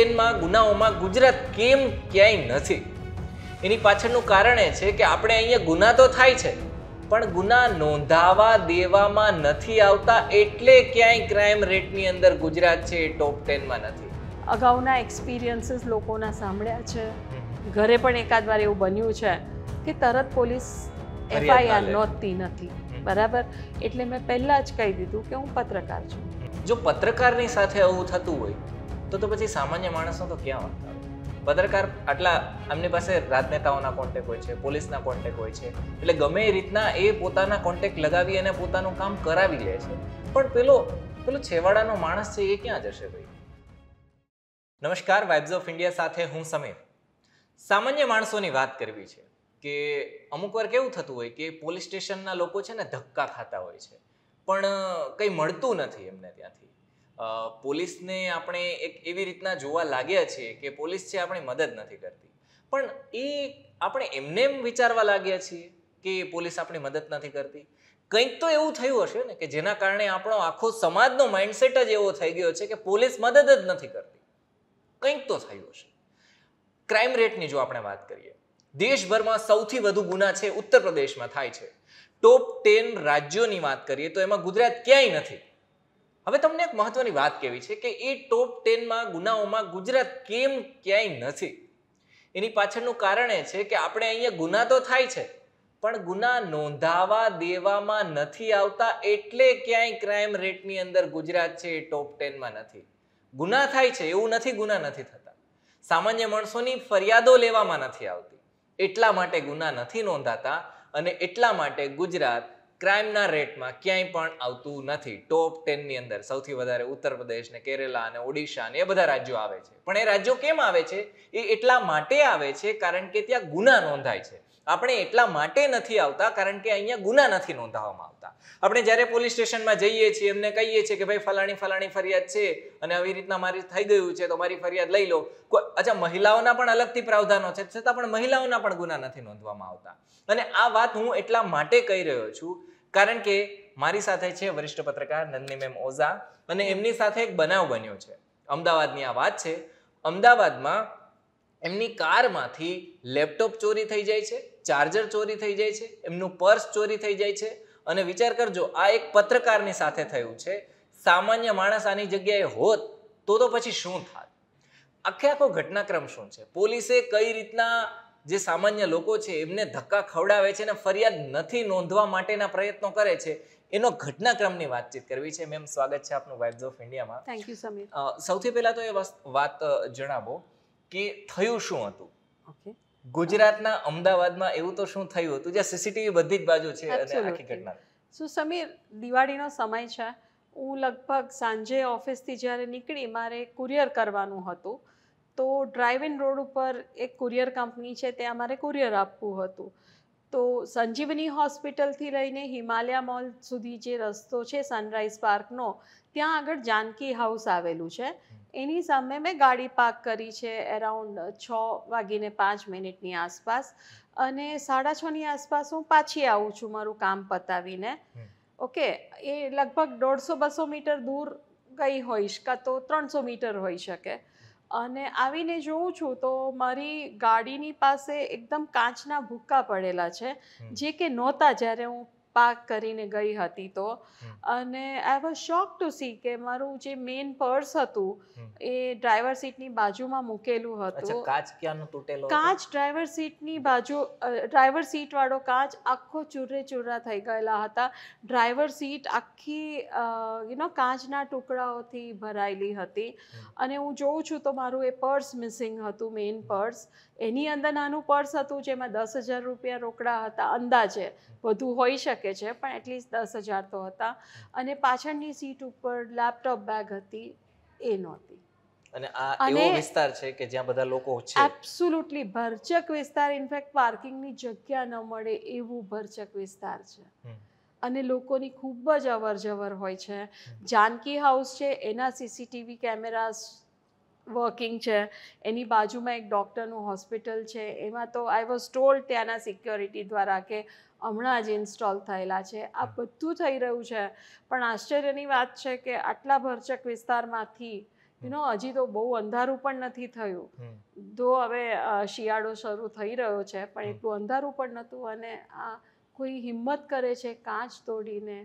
તેનમાં ગુનાઓમાં ગુજરાત કેમ ક્યાંય નથી એની પાછળનું કારણ એ છે કે આપણે અહીંયા ગુના તો થાય છે પણ ગુના નોંધાવા દેવામાં નથી આવતા એટલે ક્યાંય ક્રાઇમ રેટની અંદર ગુજરાત છે એ ટોપ ટેનમાં નથી અગાઉના એક્સપિરિયન્સીસ લોકોના સાંભળ્યા છે ઘરે પણ એકાદ વાર એવું બન્યું છે કે તરત પોલીસ એફઆઈઆર નોંધતી નથી બરાબર એટલે મેં પહેલાં જ કહી દીધું કે હું પત્રકાર છું જો પત્રકારની સાથે આવું થતું હોય તો તો પછી સામાન્ય માણસો તો ક્યાં વાત પત્રકાર આટલા એમની પાસે રાજનેતાઓના કોન્ટેક હોય છે પોલીસના કોન્ટેક હોય છે એટલે ગમે એ રીતના એ પોતાના કોન્ટેક લગાવી અને પોતાનું કામ કરાવી લે છે પણ પેલો પેલો છેવાડાનો માણસ છે એ ક્યાં જશે ભાઈ નમસ્કાર વાઇબ્સ ઓફ ઇન્ડિયા સાથે હું સમીર સામાન્ય માણસોની વાત કરવી છે કે અમુક વાર કેવું થતું હોય કે પોલીસ સ્ટેશનના લોકો છે ને ધક્કા ખાતા હોય છે પણ કંઈ મળતું નથી એમને ત્યાંથી પોલીસને આપણે એક એવી રીતના જોવા લાગ્યા છીએ કે પોલીસ છે આપણે મદદ નથી કરતી પણ એ આપણે એમને એમ વિચારવા લાગ્યા છીએ કે પોલીસ આપણી મદદ નથી કરતી કંઈક તો એવું થયું હશે ને કે જેના કારણે આપણો આખો સમાજનો માઇન્ડસેટ જ એવો થઈ ગયો છે કે પોલીસ મદદ જ નથી કરતી કંઈક તો થયું હશે ક્રાઇમ રેટની જો આપણે વાત કરીએ દેશભરમાં સૌથી વધુ ગુના છે ઉત્તર પ્રદેશમાં થાય છે ટોપ ટેન રાજ્યોની વાત કરીએ તો એમાં ગુજરાત ક્યાંય નથી હવે તમને એક મહત્વની વાત કહેવી છે કે એ ટોપ ટેનમાં ગુનાઓમાં ગુજરાત કેમ ક્યાંય નથી એની પાછળનું કારણ એ છે કે આપણે અહીંયા ગુના તો થાય છે પણ ગુના નોંધાવા દેવામાં નથી આવતા એટલે ક્યાંય ક્રાઇમ રેટની અંદર ગુજરાત છે એ ટોપ ટેનમાં નથી ગુના થાય છે એવું નથી ગુના નથી થતા સામાન્ય માણસોની ફરિયાદો લેવામાં નથી આવતી એટલા માટે ગુના નથી નોંધાતા અને એટલા માટે ગુજરાત ક્રાઇમના રેટમાં ક્યાંય પણ આવતું નથી ટોપ ટેનની અંદર સૌથી વધારે ઉત્તર પ્રદેશ ને કેરેલા અને ઓડિશા ને એ બધા રાજ્યો આવે છે પણ એ રાજ્યો કેમ આવે છે એ એટલા માટે આવે છે કારણ કે ત્યાં ગુના નોંધાય છે આપણે એટલા માટે નથી આવતા કારણ કે અહીંયા ગુના નથી નોંધાવવામાં આવતા આપણે જ્યારે પોલીસ સ્ટેશનમાં જઈએ છીએ એમને કહીએ છીએ કે ભાઈ ફલાણી ફલાણી ફરિયાદ છે અને આવી રીતના મારી થઈ ગયું છે તો મારી ફરિયાદ લઈ લો અચ્છા મહિલાઓના પણ અલગથી પ્રાવધાનો છે છતાં પણ મહિલાઓના પણ ગુના નથી નોંધવામાં આવતા અને આ વાત હું એટલા માટે કહી રહ્યો છું કારણ કે મારી સાથે છે વરિષ્ઠ પત્રકાર નંદની મેમ ઓઝા અને એમની સાથે એક બનાવ બન્યો છે અમદાવાદની આ વાત છે અમદાવાદમાં એમની કારમાંથી લેપટોપ ચોરી થઈ જાય છે ચાર્જર ચોરી થઈ જાય છે એમનું પર્સ ચોરી થઈ જાય છે અને વિચાર કરજો આ એક પત્રકારની સાથે થયું છે સામાન્ય માણસ આની જગ્યાએ હોત તો તો પછી શું થાત આખે આખો ઘટનાક્રમ શું છે પોલીસે કઈ રીતના જે સામાન્ય લોકો છે એમને ધક્કા ખવડાવે છે અને ફરિયાદ નથી નોંધવા માટેના પ્રયત્નો કરે છે એનો ઘટનાક્રમની વાતચીત કરવી છે મેમ સ્વાગત છે આપનું વાઇબ્સ ઓફ ઇન્ડિયામાં થેન્ક યુ સમીર સૌથી પહેલા તો એ વાત જણાવો કે થયું શું હતું ઓકે ગુજરાતના અમદાવાદમાં એવું તો શું થયું હતું જ્યાં સીસીટીવી બધી જ બાજુ છે અને આખી ઘટના સો સમીર દિવાળીનો સમય છે હું લગભગ સાંજે ઓફિસથી જ્યારે નીકળી મારે કુરિયર કરવાનું હતું તો ડ્રાઇવિંગ રોડ ઉપર એક કુરિયર કંપની છે તે અમારે કુરિયર આપવું હતું તો સંજીવની હોસ્પિટલથી લઈને હિમાલયા મોલ સુધી જે રસ્તો છે સનરાઈઝ પાર્કનો ત્યાં આગળ જાનકી હાઉસ આવેલું છે એની સામે મેં ગાડી પાર્ક કરી છે એરાઉન્ડ છ વાગીને પાંચ મિનિટની આસપાસ અને સાડા છની આસપાસ હું પાછી આવું છું મારું કામ પતાવીને ઓકે એ લગભગ દોઢસો બસો મીટર દૂર ગઈ હોઈશ કાં તો ત્રણસો મીટર હોઈ શકે અને આવીને જોઉં છું તો મારી ગાડીની પાસે એકદમ કાચના ભૂક્કા પડેલા છે જે કે નહોતા જ્યારે હું પાક કરીને ગઈ હતી તો અને I was shock to see કે મારું જે મેઇન પર્સ હતું એ ડ્રાઈવર સીટની બાજુમાં મૂકેલું હતું કાચ ક્યાંનો તૂટેલો કાચ ડ્રાઈવર સીટની બાજુ ડ્રાઈવર સીટ વાળો કાચ આખો ચૂરે ચૂરા થઈ ગયેલા હતા ડ્રાઈવર સીટ આખી યુ નો કાચના ટુકડાઓથી ભરાયેલી હતી અને હું જોઉં છું તો મારું એ પર્સ મિસિંગ હતું મેઇન પર્સ એની અંદર નાનું પર્સ હતું જેમાં દસ હજાર રૂપિયા રોકડા હતા અંદાજે બધું હોઈ શકે શકે છે પણ એટલીસ્ટ દસ હજાર તો હતા અને પાછળની સીટ ઉપર લેપટોપ બેગ હતી એ નહોતી અને આ એવો વિસ્તાર છે કે જ્યાં બધા લોકો છે એબ્સોલ્યુટલી ભરચક વિસ્તાર ઇનફેક્ટ પાર્કિંગની જગ્યા ન મળે એવું ભરચક વિસ્તાર છે અને લોકોની ખૂબ જ અવરજવર હોય છે જાનકી હાઉસ છે એના સીસીટીવી કેમેરાસ વર્કિંગ છે એની બાજુમાં એક ડૉક્ટરનું હોસ્પિટલ છે એમાં તો આઈ વોઝ ટોલ્ડ ત્યાંના સિક્યોરિટી દ્વારા કે હમણાં જ ઇન્સ્ટોલ થયેલા છે આ બધું થઈ રહ્યું છે પણ આશ્ચર્યની વાત છે કે આટલા ભરચક વિસ્તારમાંથી યુ હજી તો બહુ અંધારું પણ નથી થયું તો હવે શિયાળો શરૂ થઈ રહ્યો છે પણ એટલું અંધારું પણ નહોતું અને આ કોઈ હિંમત કરે છે કાચ તોડીને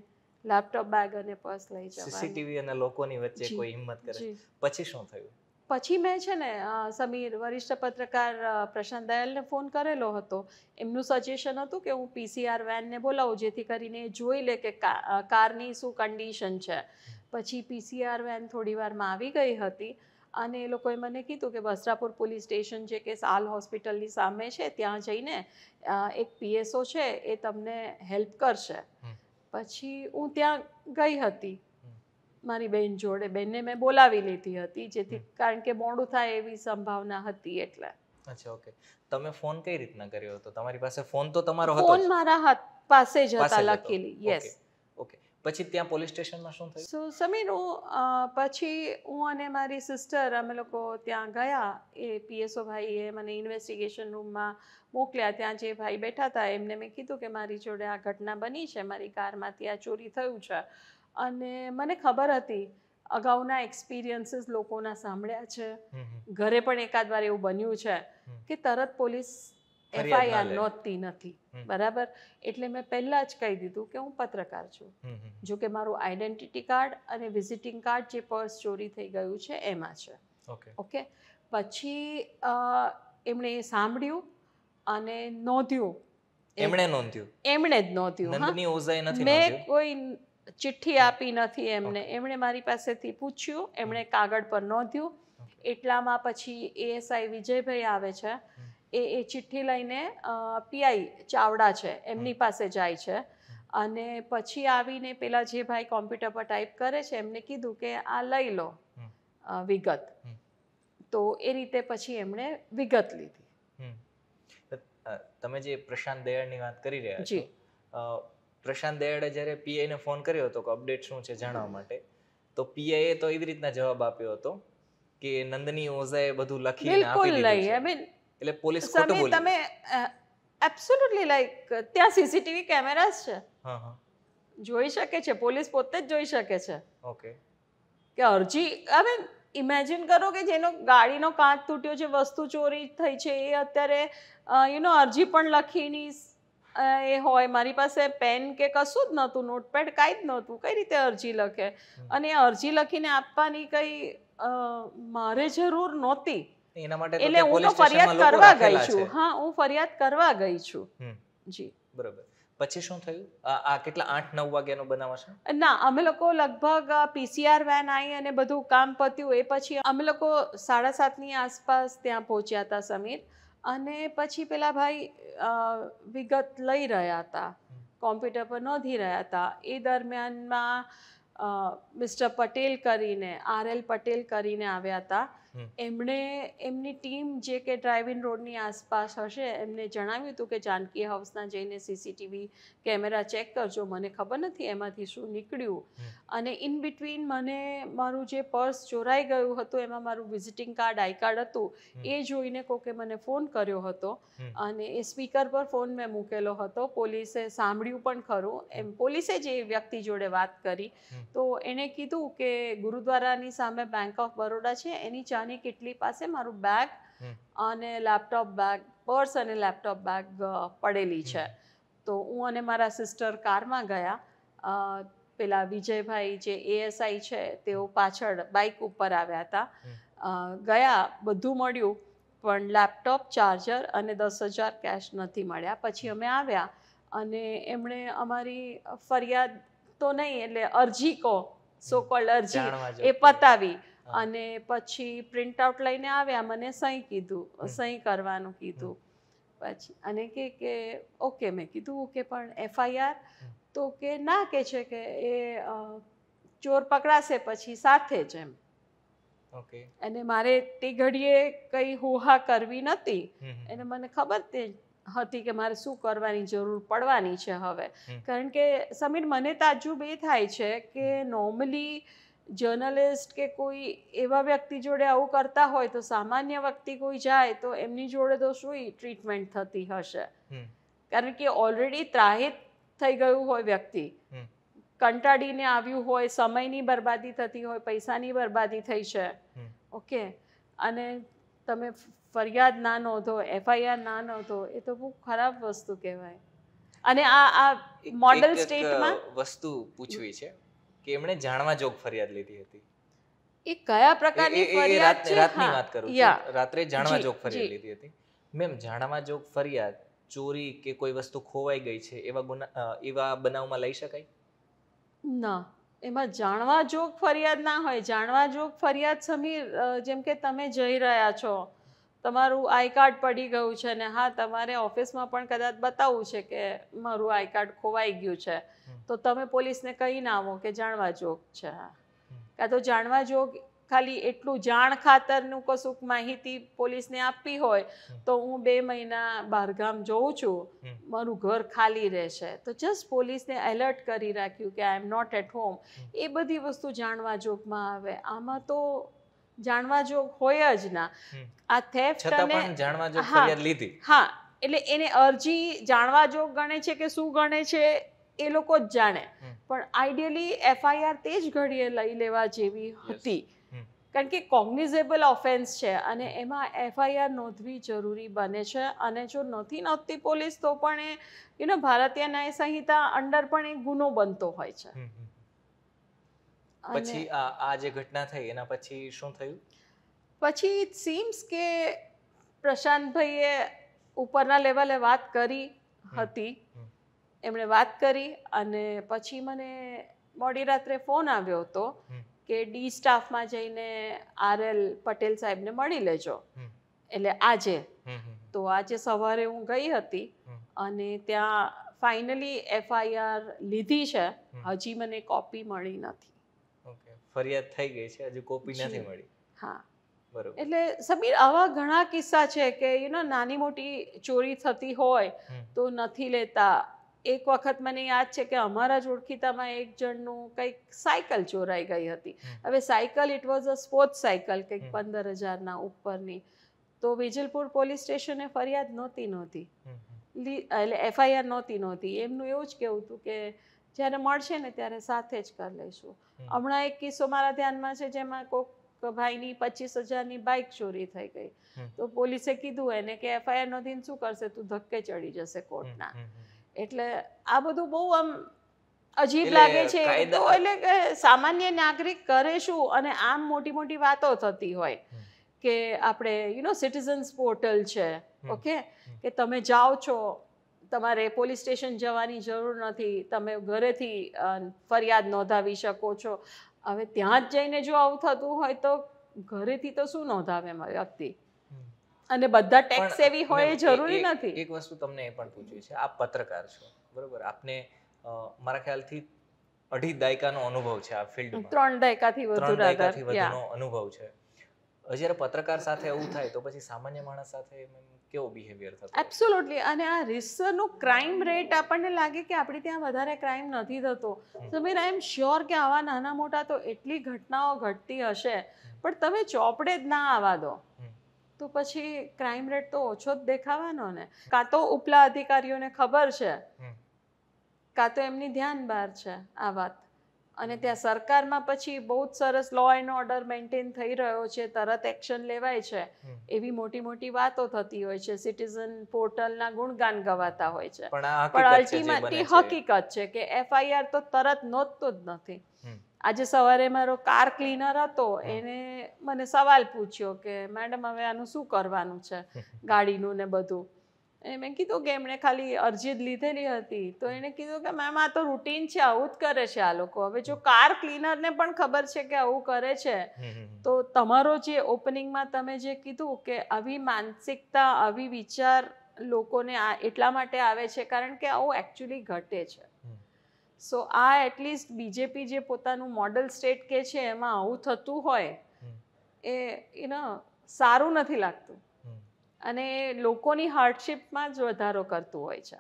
લેપટોપ બેગ અને પર્સ લઈ જવા સીસીટીવી અને લોકોની વચ્ચે કોઈ હિંમત કરે પછી શું થયું પછી મેં છે ને સમીર વરિષ્ઠ પત્રકાર પ્રશાંત દયાલને ફોન કરેલો હતો એમનું સજેશન હતું કે હું પીસીઆર વેનને બોલાવું જેથી કરીને જોઈ લે કે કારની શું કન્ડિશન છે પછી પીસીઆર વેન થોડી વારમાં આવી ગઈ હતી અને એ લોકોએ મને કીધું કે વસ્ત્રાપુર પોલીસ સ્ટેશન જે કે સાલ હોસ્પિટલની સામે છે ત્યાં જઈને એક પીએસઓ છે એ તમને હેલ્પ કરશે પછી હું ત્યાં ગઈ હતી મારી બહેન જોડે બહેનને મેં બોલાવી લીધી હતી જેથી કારણ કે મોડું થાય એવી સંભાવના હતી એટલે અચ્છા ઓકે તમે ફોન કઈ રીતના કર્યો હતો તમારી પાસે ફોન તો તમારો હતો ફોન મારા હાથ પાસે જ હતા લખેલી યસ ઓકે પછી ત્યાં પોલીસ સ્ટેશનમાં શું થયું સો સમીર હું પછી હું અને મારી સિસ્ટર અમે લોકો ત્યાં ગયા એ પીએસઓ ભાઈએ મને ઇન્વેસ્ટિગેશન રૂમમાં મોકલ્યા ત્યાં જે ભાઈ બેઠા હતા એમને મેં કીધું કે મારી જોડે આ ઘટના બની છે મારી કારમાંથી આ ચોરી થયું છે અને મને ખબર હતી અગાઉના એક્સપિરિયન્સીસ લોકોના સાંભળ્યા છે ઘરે પણ એકાદ વાર એવું બન્યું છે કે તરત પોલીસ એફઆઈઆર નોંધતી નથી બરાબર એટલે મેં પહેલાં જ કહી દીધું કે હું પત્રકાર છું જો કે મારું આઈડેન્ટિટી કાર્ડ અને વિઝિટિંગ કાર્ડ જે પર્સ ચોરી થઈ ગયું છે એમાં છે ઓકે પછી એમણે સાંભળ્યું અને નોંધ્યું એમણે નોંધ્યું એમણે જ નોંધ્યું મેં કોઈ ચિઠ્ઠી આપી નથી એમને એમણે મારી પાસેથી પૂછ્યું એમણે કાગળ પર નોંધ્યું એટલામાં પછી એએસઆઈ વિજયભાઈ આવે છે એ એ ચિઠ્ઠી લઈને પીઆઈ ચાવડા છે એમની પાસે જાય છે અને પછી આવીને પેલા જે ભાઈ કોમ્પ્યુટર પર ટાઈપ કરે છે એમને કીધું કે આ લઈ લો વિગત તો એ રીતે પછી એમણે વિગત લીધી તમે જે પ્રશાંત દયાળની વાત કરી રહ્યા છો પ્રશાંત દયાળે જ્યારે પીઆઈને ફોન કર્યો હતો કે અપડેટ શું છે જાણવા માટે તો પીઆઈએ તો એવી રીતના જવાબ આપ્યો હતો કે નંદની ઓઝાએ બધું લખીને એટલે પોલીસ ખોટું બોલી તમે એબ્સોલ્યુટલી લાઈક ત્યાં સીસીટીવી કેમેરાસ છે હા હા જોઈ શકે છે પોલીસ પોતે જ જોઈ શકે છે ઓકે કે અરજી હવે ઇમેજિન કરો કે જેનો ગાડીનો કાચ તૂટ્યો છે વસ્તુ ચોરી થઈ છે એ અત્યારે યુ નો અરજી પણ લખીની એ હોય મારી પાસે પેન કે કશું જ નહોતું નોટપેડ કાંઈ જ નહોતું કઈ રીતે અરજી લખે અને એ અરજી લખીને આપવાની કંઈ મારે જરૂર નહોતી એટલે હું ફરિયાદ કરવા ગઈ છું હા હું ફરિયાદ કરવા ગઈ છું જી બરોબર પછી શું થયું આ કેટલા આઠ નવ વાગ્યાનો બનાવ હશે ના અમે લોકો લગભગ પીસીઆર વેન આવી અને બધું કામ પત્યું એ પછી અમે લોકો સાડા સાતની આસપાસ ત્યાં પહોંચ્યા હતા સમીર અને પછી પેલા ભાઈ વિગત લઈ રહ્યા હતા કોમ્પ્યુટર પર નોંધી રહ્યા હતા એ દરમિયાનમાં મિસ્ટર પટેલ કરીને આર એલ પટેલ કરીને આવ્યા હતા એમણે એમની ટીમ જે કે ડ્રાઇવિંગ રોડની આસપાસ હશે એમને જણાવ્યું હતું કે જાનકી હાઉસના જઈને સીસીટીવી કેમેરા ચેક કરજો મને ખબર નથી એમાંથી શું નીકળ્યું અને ઇન બિટવીન મને મારું જે પર્સ ચોરાઈ ગયું હતું એમાં મારું વિઝિટિંગ કાર્ડ આઈ કાર્ડ હતું એ જોઈને કોકે મને ફોન કર્યો હતો અને એ સ્પીકર પર ફોન મેં મૂકેલો હતો પોલીસે સાંભળ્યું પણ ખરું એમ પોલીસે જ એ વ્યક્તિ જોડે વાત કરી તો એણે કીધું કે ગુરુદ્વારાની સામે બેંક ઓફ બરોડા છે એની ચા ચણાની કેટલી પાસે મારું બેગ અને લેપટોપ બેગ પર્સ અને લેપટોપ બેગ પડેલી છે તો હું અને મારા સિસ્ટર કારમાં ગયા પેલા વિજયભાઈ જે એએસઆઈ છે તેઓ પાછળ બાઇક ઉપર આવ્યા હતા ગયા બધું મળ્યું પણ લેપટોપ ચાર્જર અને દસ હજાર કેશ નથી મળ્યા પછી અમે આવ્યા અને એમણે અમારી ફરિયાદ તો નહીં એટલે અરજી કહો સો કોલ્ડ અરજી એ પતાવી અને પછી પ્રિન્ટ આઉટ લઈને આવ્યા મને સહી કીધું સહી કરવાનું કીધું પછી અને કે કે ઓકે મેં કીધું ઓકે પણ એફઆઈઆર તો કે ના કે છે કે એ ચોર પકડાશે પછી સાથે જ એમ ઓકે અને મારે તે ઘડીએ કઈ હોહા કરવી નથી એને મને ખબર તે હતી કે મારે શું કરવાની જરૂર પડવાની છે હવે કારણ કે સમીર મને તાજુબ એ થાય છે કે નોર્મલી જર્નલિસ્ટ કે કોઈ એવા વ્યક્તિ જોડે આવું કરતા હોય તો સામાન્ય વ્યક્તિ કોઈ જાય તો એમની જોડે તો શું ટ્રીટમેન્ટ થતી હશે કારણ કે ઓલરેડી ત્રાહિત થઈ ગયું હોય વ્યક્તિ કંટાળીને આવ્યું હોય સમયની બરબાદી થતી હોય પૈસાની બરબાદી થઈ છે ઓકે અને તમે ફરિયાદ ના નોંધો એફઆઈઆર ના નોંધો એ તો બહુ ખરાબ વસ્તુ કહેવાય અને આ આ મોડલ સ્ટેટમાં વસ્તુ પૂછવી છે કે એમણે જાણવા જોગ ફરિયાદ લીધી હતી એ કયા પ્રકારની ફરિયાદ છે રાતની વાત કરું છું રાત્રે જાણવા જોગ ફરિયાદ લીધી હતી મેમ જાણવા જોગ ફરિયાદ ચોરી કે કોઈ વસ્તુ ખોવાઈ ગઈ છે એવા ગુના એવા બનાવમાં લઈ શકાય ના એમાં જાણવા જોગ ફરિયાદ ના હોય જાણવા જોગ ફરિયાદ સમીર જેમ કે તમે જઈ રહ્યા છો તમારું આઈ કાર્ડ પડી ગયું છે ને હા તમારે ઓફિસમાં પણ કદાચ બતાવવું છે કે મારું આઈ કાર્ડ ખોવાઈ ગયું છે તો તમે પોલીસને ના આવો કે જાણવા જોગ છે કાં તો જાણવા જોગ ખાલી એટલું જાણ ખાતરનું કશુંક માહિતી પોલીસને આપવી હોય તો હું બે મહિના બહારગામ જઉં છું મારું ઘર ખાલી રહેશે તો જસ્ટ પોલીસને એલર્ટ કરી રાખ્યું કે I am not at home એ બધી વસ્તુ જાણવા જોગમાં આવે આમાં તો જાણવા જોગ હોય જ ના આ થેફ્ટ અને જાણવા હા એટલે એને અરજી જાણવા જોગ ગણે છે કે શું ગણે છે એ લોકો જ જાણે પણ આઈડિયલી એફઆઈઆર તે જ ઘડીએ લઈ લેવા જેવી હતી કારણ કે કોગ્નિઝેબલ ઓફેન્સ છે અને એમાં એફઆઈઆર નોંધવી જરૂરી બને છે અને જો નથી નોંધતી પોલીસ તો પણ એ યુ નો ભારતીય ન્યાય સંહિતા અંડર પણ એ ગુનો બનતો હોય છે પછી આ જે ઘટના થઈ એના પછી શું થયું પછી ઇટ સીમ્સ કે પ્રશાંતભાઈએ ઉપરના લેવલે વાત કરી હતી એમણે વાત કરી અને પછી મને મોડી રાત્રે ફોન આવ્યો હતો કે ડી સ્ટાફમાં જઈને આર એલ પટેલ સાહેબને મળી લેજો એટલે આજે તો આજે સવારે હું ગઈ હતી અને ત્યાં ફાઇનલી એફઆઈઆર લીધી છે હજી મને કોપી મળી નથી ફરિયાદ થઈ ગઈ છે હજી કોપી નથી મળી હા બરોબર એટલે સમીર આવા ઘણા કિસ્સા છે કે યુ નો નાની મોટી ચોરી થતી હોય તો નથી લેતા એક વખત મને યાદ છે કે અમારા જ ઓળખીતામાં એક જણનું કંઈક સાયકલ ચોરાઈ ગઈ હતી હવે cycle it was a sports cycle કંઈક પંદર હજારના ઉપરની તો વિજલપુર પોલીસ સ્ટેશને ફરિયાદ નહોતી નહોતી એટલે એફઆઈઆર નહોતી નહોતી એમનું એવું જ કહેવું હતું કે જ્યારે મળશે ને ત્યારે સાથે જ કરી લઈશું હમણાં એક કિસ્સો મારા ધ્યાનમાં છે જેમાં કોક ભાઈની પચીસ હજારની બાઇક ચોરી થઈ ગઈ તો પોલીસે કીધું એને કે એફઆઈઆર નોંધીને શું કરશે તું ધક્કે ચડી જશે કોર્ટના એટલે આ બધું બહુ આમ અજીબ લાગે છે તો એટલે કે સામાન્ય નાગરિક કરે શું અને આમ મોટી મોટી વાતો થતી હોય કે આપણે યુ નો સિટીઝન્સ પોર્ટલ છે ઓકે કે તમે જાઓ છો તમારે પોલીસ સ્ટેશન જવાની જરૂર નથી તમે ઘરેથી ફરિયાદ નોંધાવી શકો છો હવે ત્યાં જ જઈને જો આવું થતું હોય તો ઘરેથી તો શું નોંધાવે વ્યક્તિ અને બધા ટેક્સ સેવી હોય એ જરૂરી નથી એક વસ્તુ તમને એ પણ પૂછ્યું છે આપ પત્રકાર છો બરોબર આપને મારા ખ્યાલથી અઢી દાયકાનો અનુભવ છે આ ફિલ્ડમાં ત્રણ દાયકાથી વધુ ત્રણ દાયકાથી વધુનો અનુભવ છે જ્યારે પત્રકાર સાથે એવું થાય તો પછી સામાન્ય માણસ સાથે કેવો બિહેવિયર થતો એબ્સોલ્યુટલી અને આ રિસનો ક્રાઇમ રેટ આપણને લાગે કે આપણે ત્યાં વધારે ક્રાઇમ નથી થતો સમીર આઈ એમ શ્યોર કે આવા નાના મોટા તો એટલી ઘટનાઓ ઘટતી હશે પણ તમે ચોપડે જ ના આવવા દો તો પછી ક્રાઇમ રેટ તો ઓછો જ દેખાવાનો ને કાં તો ઉપલા અધિકારીઓને ખબર છે કાં તો એમની ધ્યાન બહાર છે આ વાત અને ત્યાં સરકારમાં પછી બહુ જ સરસ લો એન્ડ ઓર્ડર મેન્ટેન થઈ રહ્યો છે તરત એક્શન લેવાય છે એવી મોટી મોટી વાતો થતી હોય છે સિટીઝન પોર્ટલના ગુણગાન ગવાતા હોય છે પણ અલ્ટિમેટલી હકીકત છે કે એફઆઈઆર તો તરત નોંધતો જ નથી આજે સવારે મારો કાર ક્લીનર હતો એને મને સવાલ પૂછ્યો કે મેડમ હવે આનું શું કરવાનું છે ગાડીનું ને બધું એ મેં કીધું કે એમણે ખાલી અરજી જ લીધેલી હતી તો એણે કીધું કે મેમ આ તો રૂટીન છે આવું જ કરે છે આ લોકો હવે જો કાર ક્લીનરને પણ ખબર છે કે આવું કરે છે તો તમારો જે ઓપનિંગમાં તમે જે કીધું કે આવી માનસિકતા આવી વિચાર લોકોને આ એટલા માટે આવે છે કારણ કે આવું એકચ્યુઅલી ઘટે છે સો આ એટલીસ્ટ બીજેપી જે પોતાનું મોડલ સ્ટેટ કે છે એમાં આવું થતું હોય એ એને સારું નથી લાગતું અને લોકોની હાર્ડશીપમાં જ વધારો કરતું હોય છે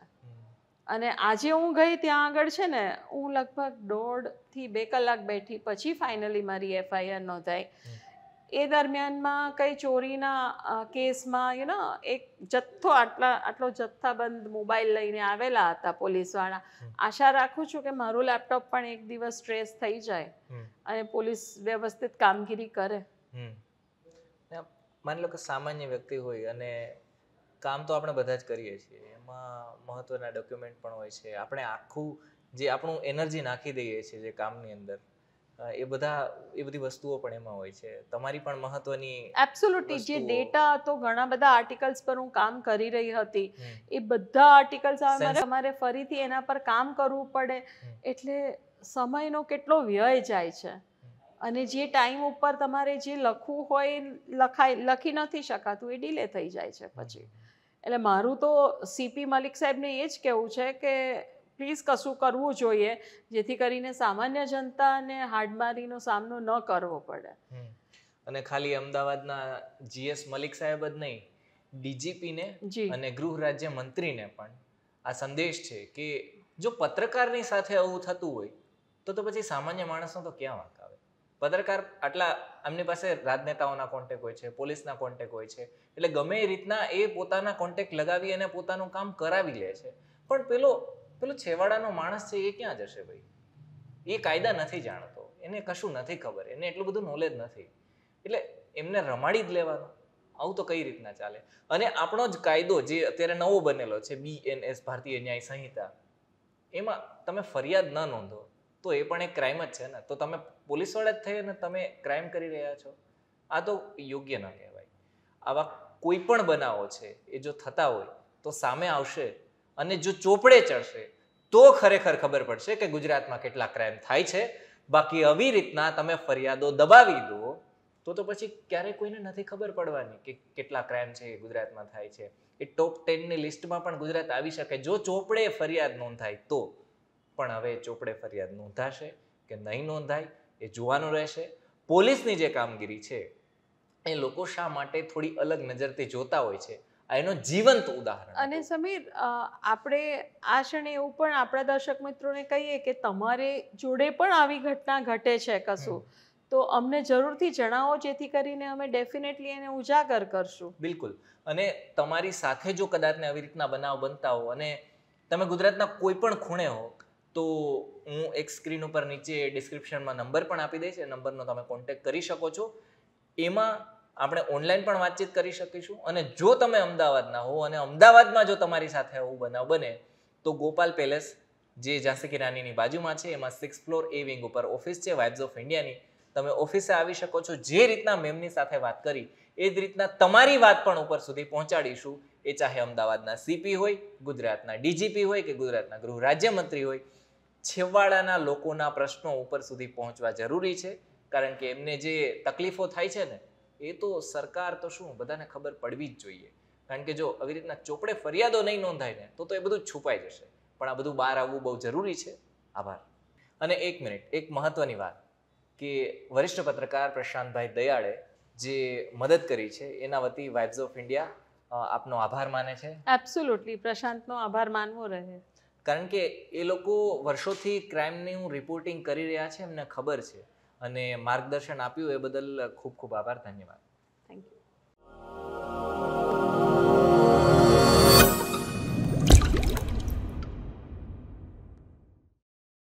અને આજે હું ગઈ ત્યાં આગળ છે ને હું લગભગ દોઢથી બે કલાક બેઠી પછી ફાઇનલી મારી એફઆઈઆર નોંધાઈ એ દરમિયાનમાં કંઈ ચોરીના કેસમાં યુ નો એક જથ્થો આટલા આટલો જથ્થાબંધ મોબાઈલ લઈને આવેલા હતા પોલીસવાળા આશા રાખું છું કે મારું લેપટોપ પણ એક દિવસ ટ્રેસ થઈ જાય અને પોલીસ વ્યવસ્થિત કામગીરી કરે માની લો કે સામાન્ય વ્યક્તિ હોય અને કામ તો આપણે બધા જ કરીએ છીએ એમાં મહત્વના ડોક્યુમેન્ટ પણ હોય છે આપણે આખું જે આપણું એનર્જી નાખી દઈએ છીએ જે કામની અંદર એ બધા એ બધી વસ્તુઓ પણ એમાં હોય છે તમારી પણ મહત્વની એબ્સોલ્યુટલી જે ડેટા તો ઘણા બધા આર્ટિકલ્સ પર હું કામ કરી રહી હતી એ બધા આર્ટિકલ્સ મારે અમારે ફરીથી એના પર કામ કરવું પડે એટલે સમયનો કેટલો વ્યય જાય છે અને જે ટાઈમ ઉપર તમારે જે લખવું હોય લખાય લખી નથી શકાતું એ ડીલે થઈ જાય છે પછી એટલે મારું તો સીપી મલિક સાહેબને એ જ કહેવું છે કે પ્લીઝ કશું કરવું જોઈએ જેથી કરીને સામાન્ય જનતાને હાડમારીનો સામનો ન કરવો પડે અને ખાલી અમદાવાદના જીએસ મલિક સાહેબ જ નહીં ડીજીપીને અને ગૃહ રાજ્ય મંત્રીને પણ આ સંદેશ છે કે જો પત્રકારની સાથે આવું થતું હોય તો તો પછી સામાન્ય માણસનો તો ક્યાં વાંક આવે પત્રકાર આટલા એમની પાસે રાજનેતાઓના કોન્ટેક હોય છે પોલીસના કોન્ટેક હોય છે એટલે ગમે એ રીતના એ પોતાના કોન્ટેક લગાવી અને પોતાનું કામ કરાવી લે છે પણ પેલો પેલો છેવાડાનો માણસ છે એ ક્યાં જશે ભાઈ એ કાયદા નથી જાણતો એને કશું નથી ખબર એને એટલું બધું નોલેજ નથી એટલે એમને રમાડી જ લેવાનું આવું તો કઈ રીતના ચાલે અને આપણો જ કાયદો જે અત્યારે નવો બનેલો છે બીએનએસ ભારતીય ન્યાય સંહિતા એમાં તમે ફરિયાદ ન નોંધો તો એ પણ એક ક્રાઇમ જ છે ને તો તમે પોલીસવાળા જ થઈને તમે ક્રાઇમ કરી રહ્યા છો આ તો યોગ્ય ન કહેવાય આવા કોઈ પણ બનાવો છે એ જો થતા હોય તો સામે આવશે અને જો ચોપડે ચડશે તો ખરેખર ખબર પડશે કે ગુજરાતમાં કેટલા ક્રાઇમ થાય છે બાકી આવી રીતના તમે ફરિયાદો દબાવી દો તો તો પછી ક્યારેય કોઈને નથી ખબર પડવાની કે કેટલા ક્રાઇમ છે એ ગુજરાતમાં થાય છે એ ટોપ ટેનની લિસ્ટમાં પણ ગુજરાત આવી શકે જો ચોપડે ફરિયાદ નોંધાય તો પણ હવે ચોપડે ફરિયાદ નોંધાશે કે નહીં નોંધાય એ જોવાનું રહેશે પોલીસની જે કામગીરી છે એ લોકો શા માટે થોડી અલગ નજરથી જોતા હોય છે એનો જીવંત ઉદાહરણ અને સમીર આપણે આ ક્ષણે એવું પણ આપણા દર્શક મિત્રોને કહીએ કે તમારે જોડે પણ આવી ઘટના ઘટે છે કશું તો અમને જરૂરથી જણાવો જેથી કરીને અમે ડેફિનેટલી એને ઉજાગર કરશું બિલકુલ અને તમારી સાથે જો કદાચને આવી રીતના બનાવ બનતા હો અને તમે ગુજરાતના કોઈ પણ ખૂણે હો તો હું એક સ્ક્રીન ઉપર નીચે ડિસ્ક્રિપ્શનમાં નંબર પણ આપી દઈશ એ નંબરનો તમે કોન્ટેક્ટ કરી શકો છો એમાં આપણે ઓનલાઈન પણ વાતચીત કરી શકીશું અને જો તમે અમદાવાદના હો અને અમદાવાદમાં જો તમારી સાથે આવું બનાવ બને તો ગોપાલ પેલેસ જે ઝાંસી કી રાનીની બાજુમાં છે એમાં સિક્સ ફ્લોર એ વિંગ ઉપર ઓફિસ છે વાઇબ્સ ઓફ ઇન્ડિયાની તમે ઓફિસે આવી શકો છો જે રીતના મેમની સાથે વાત કરી એ જ રીતના તમારી વાત પણ ઉપર સુધી પહોંચાડીશું એ ચાહે અમદાવાદના સીપી હોય ગુજરાતના ડીજીપી હોય કે ગુજરાતના ગૃહ રાજ્યમંત્રી હોય છેવાડાના લોકોના પ્રશ્નો ઉપર સુધી પહોંચવા જરૂરી છે કારણ કે એમને જે તકલીફો થાય છે ને એ તો સરકાર તો શું બધાને ખબર પડવી જ જોઈએ કારણ કે જો આવી રીતના ચોપડે ફરિયાદો નહીં નોંધાય ને તો તો એ બધું છુપાઈ જશે પણ આ બધું બહાર આવવું બહુ જરૂરી છે આભાર અને એક મિનિટ એક મહત્વની વાત કે વરિષ્ઠ પત્રકાર પ્રશાંતભાઈ દયાળે જે મદદ કરી છે એના વતી વાઇબ્સ ઓફ ઇન્ડિયા આપનો આભાર માને છે એબ્સોલ્યુટલી પ્રશાંતનો આભાર માનવો રહે કારણ કે એ લોકો વર્ષોથી ક્રાઇમની હું રિપોર્ટિંગ કરી રહ્યા છે એમને ખબર છે અને માર્ગદર્શન આપ્યું એ બદલ ખૂબ ખૂબ આભાર ધન્યવાદ